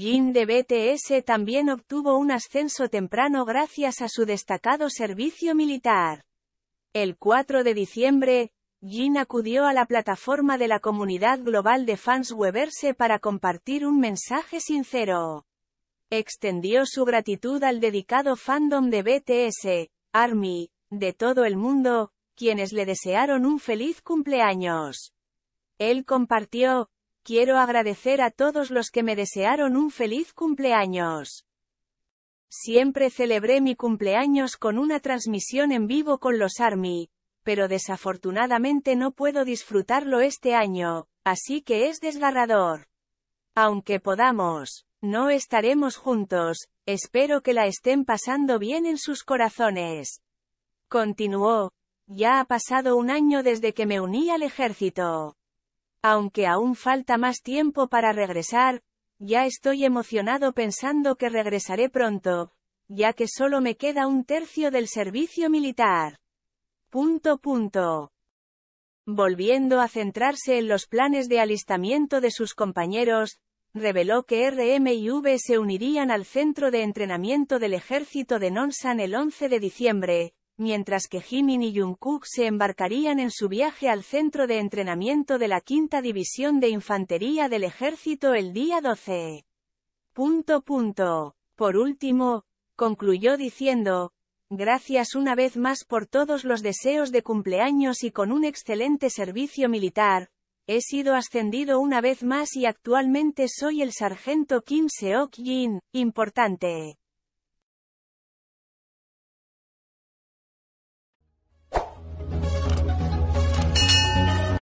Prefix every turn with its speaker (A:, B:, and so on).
A: Jin de BTS también obtuvo un ascenso temprano gracias a su destacado servicio militar. El 4 de diciembre, Jin acudió a la plataforma de la comunidad global de fans Weverse para compartir un mensaje sincero. Extendió su gratitud al dedicado fandom de BTS, ARMY, de todo el mundo, quienes le desearon un feliz cumpleaños. Él compartió, Quiero agradecer a todos los que me desearon un feliz cumpleaños. Siempre celebré mi cumpleaños con una transmisión en vivo con los ARMY, pero desafortunadamente no puedo disfrutarlo este año, así que es desgarrador. Aunque podamos, no estaremos juntos, espero que la estén pasando bien en sus corazones. Continuó, ya ha pasado un año desde que me uní al ejército. Aunque aún falta más tiempo para regresar, ya estoy emocionado pensando que regresaré pronto, ya que solo me queda un tercio del servicio militar. Punto Volviendo a centrarse en los planes de alistamiento de sus compañeros, reveló que RM y V se unirían al centro de entrenamiento del ejército de Nonsan el 11 de diciembre, mientras que Jimin y Jungkook se embarcarían en su viaje al centro de entrenamiento de la Quinta División de Infantería del Ejército el día 12. Punto punto. Por último, concluyó diciendo, gracias una vez más por todos los deseos de cumpleaños y con un excelente servicio militar, he sido ascendido una vez más y actualmente soy el sargento Kim Seok-jin, importante.